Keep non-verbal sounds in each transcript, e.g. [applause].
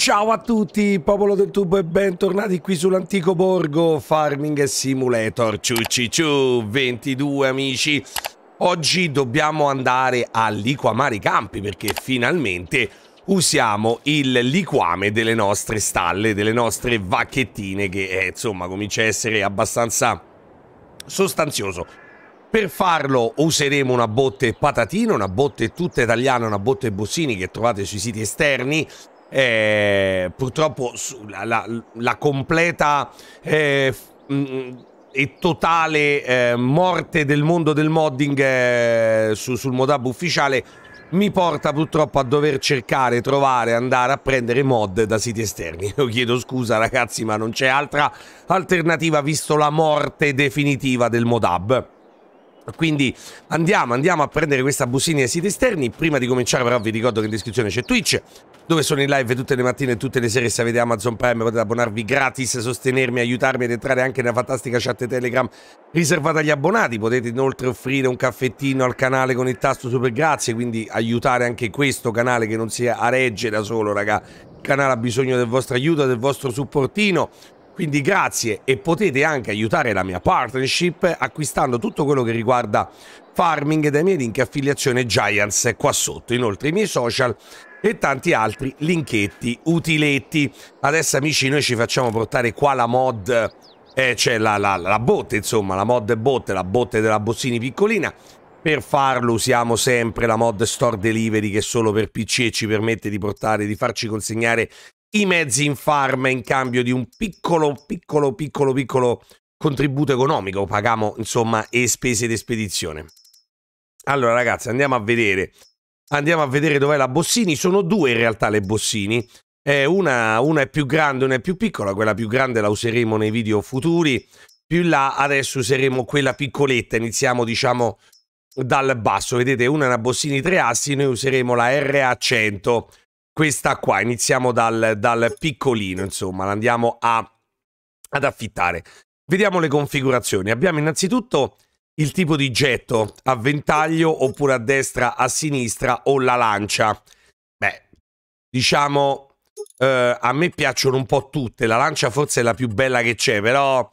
Ciao a tutti, popolo del tubo e bentornati qui sull'antico borgo Farming Simulator ciuciciu 22 amici. Oggi dobbiamo andare a liquamare i campi perché finalmente usiamo il liquame delle nostre stalle, delle nostre vacchettine che eh, insomma comincia a essere abbastanza sostanzioso. Per farlo useremo una botte patatina, una botte tutta italiana, una botte bossini che trovate sui siti esterni eh, purtroppo la, la, la completa eh, mm, e totale eh, morte del mondo del modding eh, su, sul modab ufficiale mi porta purtroppo a dover cercare, trovare, andare a prendere mod da siti esterni. [laughs] Io chiedo scusa ragazzi, ma non c'è altra alternativa visto la morte definitiva del modab. Quindi andiamo, andiamo a prendere questa busina ai siti esterni. Prima di cominciare, però, vi ricordo che in descrizione c'è Twitch, dove sono in live tutte le mattine e tutte le sere. Se avete Amazon Prime potete abbonarvi gratis, sostenermi, aiutarmi ed entrare anche nella fantastica chat Telegram riservata agli abbonati. Potete inoltre offrire un caffettino al canale con il tasto super grazie, quindi aiutare anche questo canale che non si regge da solo, raga. Il canale ha bisogno del vostro aiuto, del vostro supportino. Quindi grazie e potete anche aiutare la mia partnership acquistando tutto quello che riguarda farming dai miei link affiliazione Giants qua sotto. Inoltre i miei social e tanti altri linketti utiletti. Adesso amici noi ci facciamo portare qua la mod, eh, cioè la, la, la botte insomma, la mod botte, la botte della Bossini piccolina. Per farlo usiamo sempre la mod Store Delivery che solo per PC ci permette di portare, di farci consegnare i mezzi in farm in cambio di un piccolo, piccolo, piccolo, piccolo contributo economico. Paghiamo, insomma, e spese di spedizione. Allora, ragazzi, andiamo a vedere. Andiamo a vedere dov'è la Bossini. Sono due in realtà le Bossini. Eh, una, una, è più grande, una è più piccola. Quella più grande la useremo nei video futuri. Più in là adesso useremo quella piccoletta. Iniziamo, diciamo, dal basso. Vedete, una è una Bossini 3 assi. Noi useremo la RA100 questa qua. Iniziamo dal, dal piccolino, insomma, l'andiamo ad affittare. Vediamo le configurazioni. Abbiamo innanzitutto il tipo di getto a ventaglio oppure a destra, a sinistra o la lancia. Beh, diciamo Uh, a me piacciono un po' tutte. La lancia forse è la più bella che c'è, però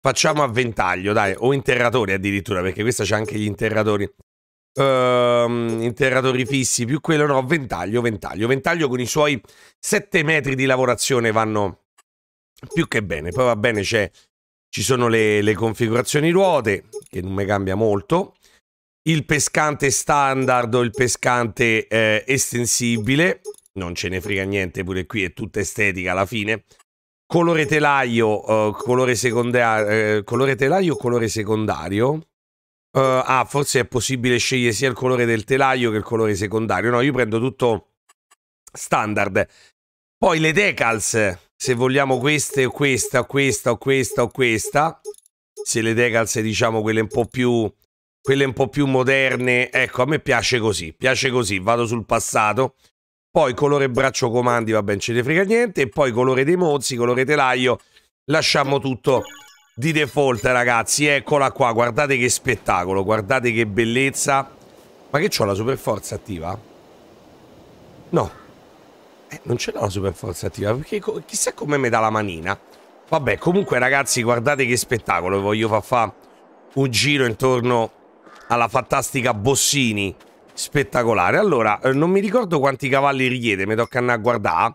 facciamo a ventaglio, dai, o interratori addirittura, perché questa c'ha anche gli interratori. Uh, ehm, interratori fissi più quello no ventaglio ventaglio ventaglio con i suoi 7 metri di lavorazione vanno più che bene poi va bene c'è ci sono le, le, configurazioni ruote che non mi cambia molto il pescante standard o il pescante eh, estensibile non ce ne frega niente pure qui è tutta estetica alla fine colore telaio eh, colore secondario eh, colore telaio colore secondario eh, ah, forse è possibile scegliere sia il colore del telaio che il colore secondario. No, io prendo tutto standard. Poi le decals, se vogliamo queste o questa o questa o questa o questa. Se le decals, diciamo, quelle un po' più quelle un po' più moderne. Ecco, a me piace così, piace così, vado sul passato. Poi colore braccio comandi, va bene, ce ne frega niente. E poi colore dei mozzi, colore telaio, lasciamo tutto di default, ragazzi. Eccola qua, guardate che spettacolo, guardate che bellezza. Ma che c'ho la super forza attiva? No. Eh, non ce l'ho la super forza attiva, perché co chissà come me dà la manina. Vabbè, comunque ragazzi, guardate che spettacolo. Voglio far fare un giro intorno alla fantastica Bossini. Spettacolare. Allora, eh, non mi ricordo quanti cavalli richiede, mi tocca andare a guardare.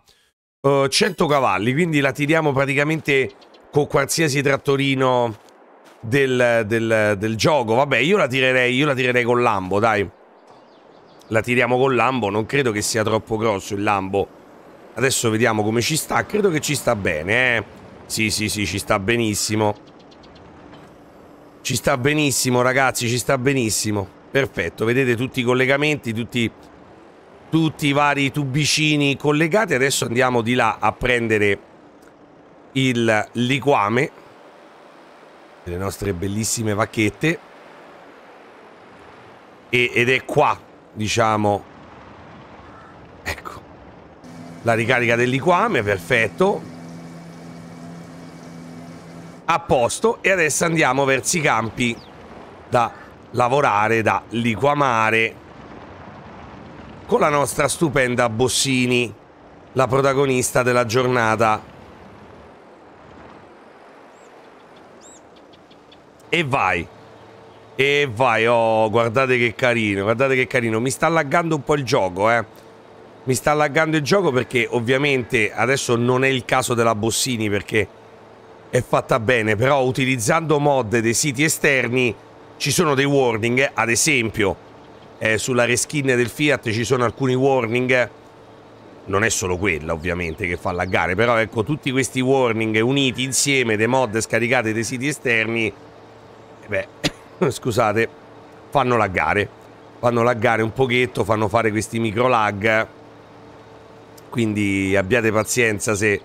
Uh, 100 cavalli, quindi la tiriamo praticamente con qualsiasi trattorino del, del, del gioco. Vabbè, io la, tirerei, io la tirerei con Lambo, dai. La tiriamo con Lambo, non credo che sia troppo grosso il Lambo. Adesso vediamo come ci sta. Credo che ci sta bene, eh. Sì, sì, sì, ci sta benissimo. Ci sta benissimo, ragazzi, ci sta benissimo. Perfetto, vedete tutti i collegamenti, tutti, tutti i vari tubicini collegati. Adesso andiamo di là a prendere il liquame le nostre bellissime vacchette e, ed è qua diciamo ecco la ricarica del liquame perfetto a posto e adesso andiamo verso i campi da lavorare da liquamare con la nostra stupenda Bossini la protagonista della giornata E vai. E vai, oh, guardate che carino, guardate che carino. Mi sta laggando un po' il gioco, eh. Mi sta laggando il gioco perché ovviamente adesso non è il caso della Bossini perché è fatta bene, però utilizzando mod dei siti esterni ci sono dei warning, eh. ad esempio eh, sulla reskin del Fiat ci sono alcuni warning, non è solo quella ovviamente che fa laggare, però ecco tutti questi warning uniti insieme dei mod scaricati dai siti esterni beh, [coughs] scusate, fanno laggare, fanno laggare un pochetto, fanno fare questi micro lag, quindi abbiate pazienza se,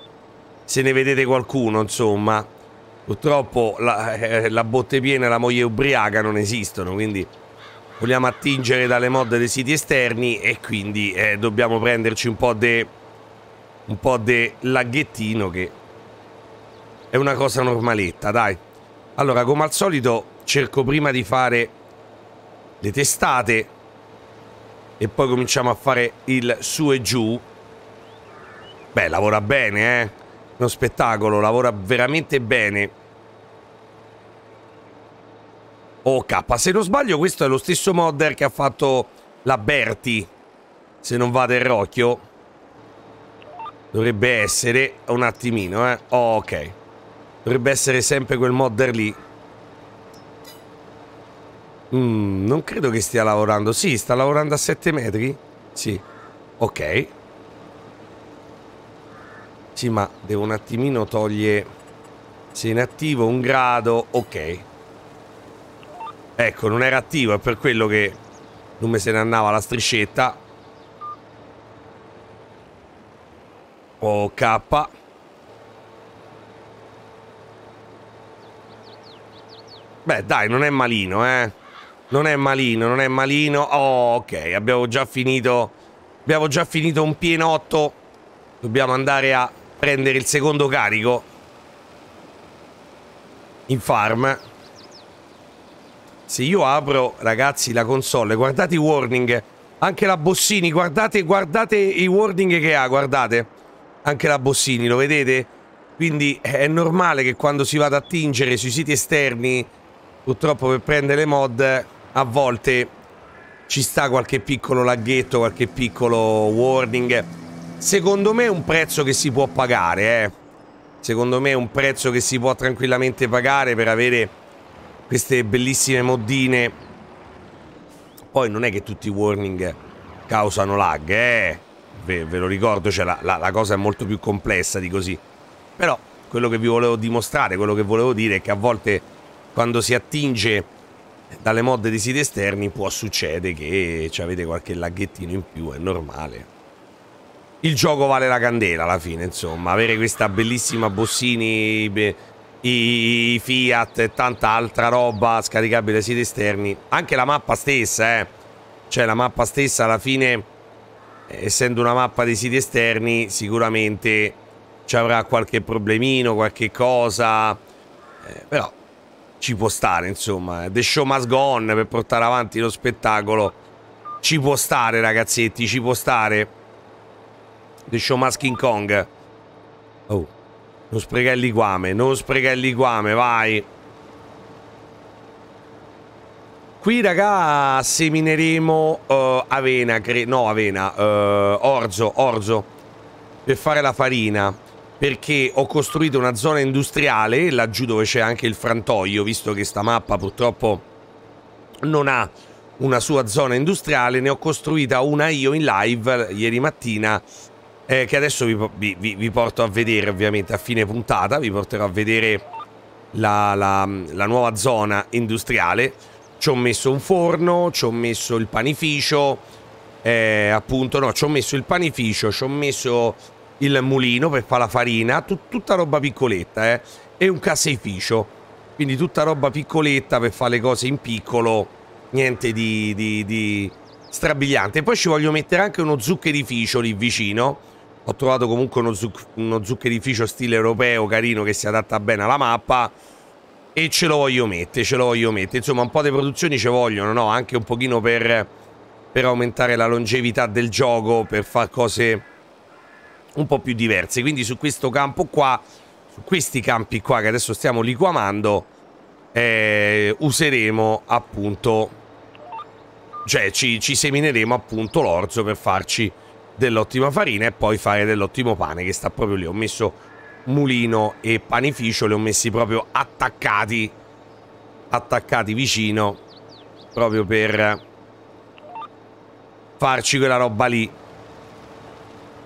se ne vedete qualcuno, insomma. Purtroppo la, eh, la botte piena e la moglie ubriaca non esistono, quindi vogliamo attingere dalle mod dei siti esterni e quindi eh, dobbiamo prenderci un po' de un po' di laghettino che è una cosa normaletta, dai. Allora, come al solito, cerco prima di fare le testate e poi cominciamo a fare il su e giù. Beh, lavora bene, eh? Uno spettacolo, lavora veramente bene. Oh, K, se non sbaglio questo è lo stesso modder che ha fatto la Berti, se non vado in Dovrebbe essere un attimino, eh. Oh, ok. Dovrebbe essere sempre quel modder lì. Mm, non credo che stia lavorando. Sì, sta lavorando a 7 metri? Sì. Ok. Sì, ma devo un attimino togliere... Se in attivo un grado... Ok. Ecco, non era attivo, è per quello che... Non me se ne andava la striscetta. Ok. Beh, dai, non è malino, eh. Non è malino, non è malino. Oh, ok, abbiamo già finito. Abbiamo già finito un pienotto. Dobbiamo andare a prendere il secondo carico. In farm. Se io apro, ragazzi, la console, guardate i warning. Anche la Bossini, guardate, guardate i warning che ha, guardate. Anche la Bossini, lo vedete? Quindi eh, è normale che quando si vada a tingere sui siti esterni Purtroppo per prendere mod a volte ci sta qualche piccolo laghetto, qualche piccolo warning. Secondo me è un prezzo che si può pagare, eh. Secondo me è un prezzo che si può tranquillamente pagare per avere queste bellissime moddine. Poi non è che tutti i warning causano lag, eh. Ve, ve lo ricordo, cioè la, la, la cosa è molto più complessa di così. Però quello che vi volevo dimostrare, quello che volevo dire è che a volte quando si attinge dalle mod dei siti esterni può succedere che ci avete qualche laghettino in più, è normale. Il gioco vale la candela alla fine, insomma, avere questa bellissima Bossini, beh, i Fiat e tanta altra roba scaricabile dai siti esterni, anche la mappa stessa, eh. Cioè la mappa stessa alla fine, essendo una mappa dei siti esterni, sicuramente ci avrà qualche problemino, qualche cosa, eh, però ci può stare, insomma. The show must go on per portare avanti lo spettacolo. Ci può stare, ragazzetti, ci può stare. The show must King Kong. Oh, non sprecare il liquame, non sprecare il liquame, vai. Qui, raga, semineremo uh, avena, no, avena, uh, orzo, orzo, per fare la farina perché ho costruito una zona industriale laggiù dove c'è anche il frantoio, visto che sta mappa purtroppo non ha una sua zona industriale, ne ho costruita una io in live ieri mattina eh, che adesso vi, vi, vi, porto a vedere ovviamente a fine puntata, vi porterò a vedere la, la, la nuova zona industriale. Ci ho messo un forno, ci ho messo il panificio, eh, appunto no, ci ho messo il panificio, ci ho messo il mulino per fare la farina, tut tutta roba piccoletta, eh? E un caseificio. Quindi tutta roba piccoletta per fare le cose in piccolo, niente di, di, di strabiliante. poi ci voglio mettere anche uno zuccherificio lì vicino. Ho trovato comunque uno, zuc uno zuccherificio stile europeo carino che si adatta bene alla mappa. E ce lo voglio mettere, ce lo voglio mettere. Insomma, un po' di produzioni ci vogliono, no? Anche un pochino per, per aumentare la longevità del gioco, per fare cose un po' più diverse. Quindi su questo campo qua, su questi campi qua che adesso stiamo liquamando, eh, useremo appunto, cioè ci, ci semineremo appunto l'orzo per farci dell'ottima farina e poi fare dell'ottimo pane che sta proprio lì. Ho messo mulino e panificio, li ho messi proprio attaccati, attaccati vicino, proprio per farci quella roba lì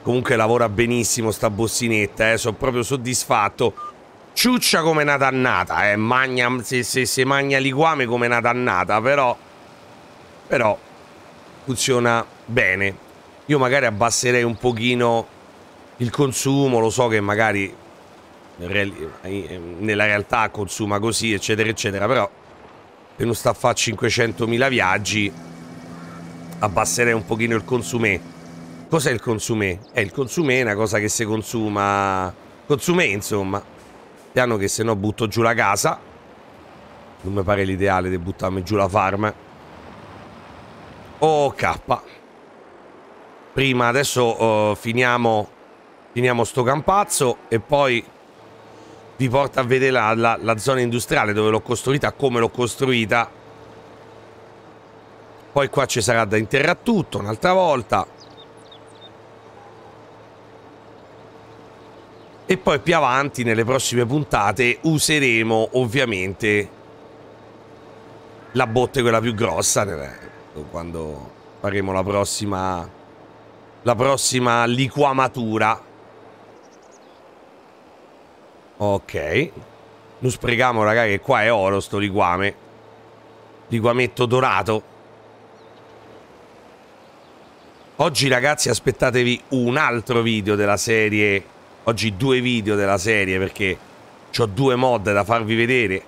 Comunque lavora benissimo sta bossinetta, eh. Sono proprio soddisfatto. Ciuccia come una dannata, eh. Magna, se, se, se magna liquame come una dannata, però... Però... Funziona bene. Io magari abbasserei un pochino il consumo, lo so che magari nella realtà consuma così, eccetera, eccetera, però se non sta a fare 500.000 viaggi abbasserei un pochino il consumetto. Cos'è il consumé? È eh, il consumé è una cosa che si consuma... Consumé, insomma. Piano che se no butto giù la casa. Non mi pare l'ideale di buttarmi giù la farm. Oh, K. Prima, adesso uh, finiamo... Finiamo sto campazzo e poi vi porto a vedere la, la, la zona industriale dove l'ho costruita, come l'ho costruita. Poi qua ci sarà da interrà tutto un'altra volta. E poi più avanti, nelle prossime puntate, useremo ovviamente la botte quella più grossa quando faremo la prossima la prossima liquamatura ok non sprechiamo raga che qua è oro sto liquame liquametto dorato oggi ragazzi aspettatevi un altro video della serie oggi due video della serie perché ho due mod da farvi vedere.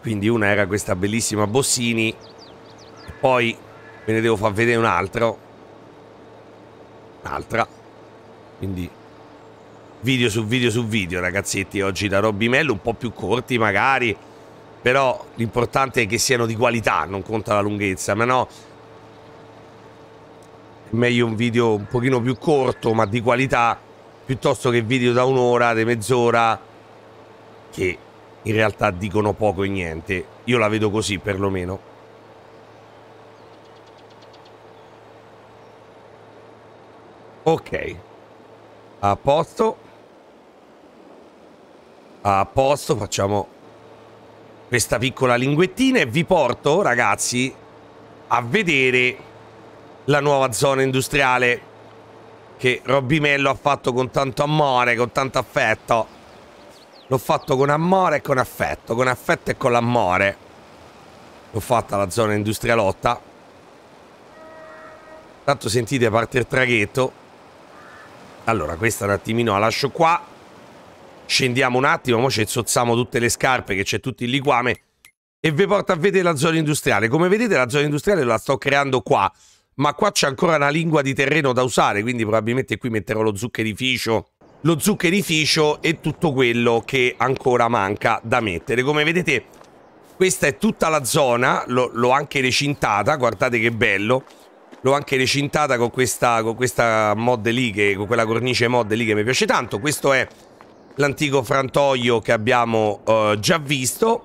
Quindi una era questa bellissima Bossini, e poi ve ne devo far vedere un altro. Un'altra. Quindi video su video su video, ragazzetti, oggi da Robby Mello, un po' più corti magari, però l'importante è che siano di qualità, non conta la lunghezza, ma no è meglio un video un pochino più corto ma di qualità piuttosto che video da un'ora, di mezz'ora, che in realtà dicono poco e niente. Io la vedo così perlomeno. Ok. A posto. A posto, facciamo questa piccola linguettina e vi porto, ragazzi, a vedere la nuova zona industriale che Robby Mello ha fatto con tanto amore, con tanto affetto. L'ho fatto con amore e con affetto, con affetto e con l'amore. L'ho fatta la zona industrialotta. Intanto sentite parte il traghetto. Allora, questa un attimino la lascio qua. Scendiamo un attimo, mo ci zozziamo tutte le scarpe che c'è tutto il liquame e vi porto a vedere la zona industriale. Come vedete la zona industriale la sto creando qua ma qua c'è ancora una lingua di terreno da usare, quindi probabilmente qui metterò lo zuccherificio lo zuccherificio e tutto quello che ancora manca da mettere. Come vedete questa è tutta la zona, l'ho anche recintata, guardate che bello, l'ho anche recintata con questa, con questa mod lì, che, con quella cornice mod lì che mi piace tanto. Questo è l'antico frantoio che abbiamo eh, già visto.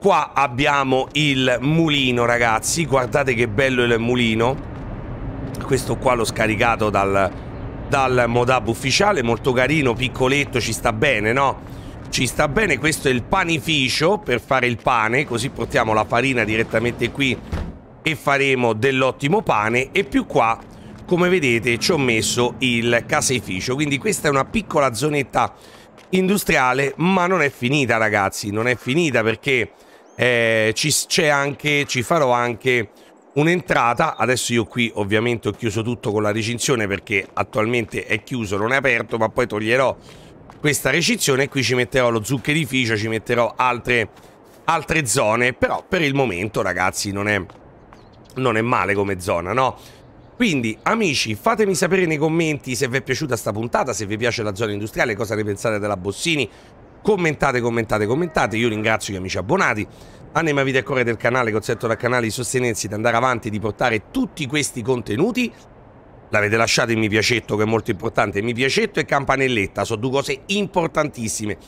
Qua abbiamo il mulino ragazzi, guardate che bello il mulino questo qua l'ho scaricato dal, dal modab ufficiale, molto carino, piccoletto, ci sta bene, no? Ci sta bene, questo è il panificio per fare il pane, così portiamo la farina direttamente qui e faremo dell'ottimo pane e più qua, come vedete, ci ho messo il caseificio, quindi questa è una piccola zonetta industriale, ma non è finita ragazzi, non è finita perché eh, ci, anche, ci farò anche un'entrata, adesso io qui ovviamente ho chiuso tutto con la recinzione perché attualmente è chiuso, non è aperto, ma poi toglierò questa recinzione e qui ci metterò lo zuccherificio, ci metterò altre, altre zone, però per il momento ragazzi non è, non è male come zona, no? Quindi, amici, fatemi sapere nei commenti se vi è piaciuta sta puntata, se vi piace la zona industriale, cosa ne pensate della Bossini, Commentate, commentate, commentate. Io ringrazio gli amici abbonati. Anima Vita e Cuore del canale, concetto dal canale di sostenersi, di andare avanti, di portare tutti questi contenuti. L'avete lasciato il mi piacetto, che è molto importante. Mi piacetto e campanelletta, sono due cose importantissime.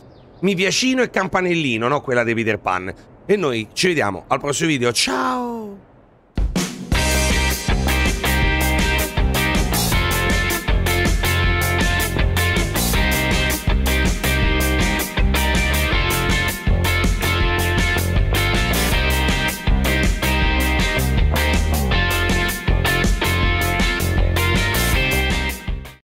Mi piacino e campanellino, no quella di Peter Pan. E noi ci vediamo al prossimo video. Ciao!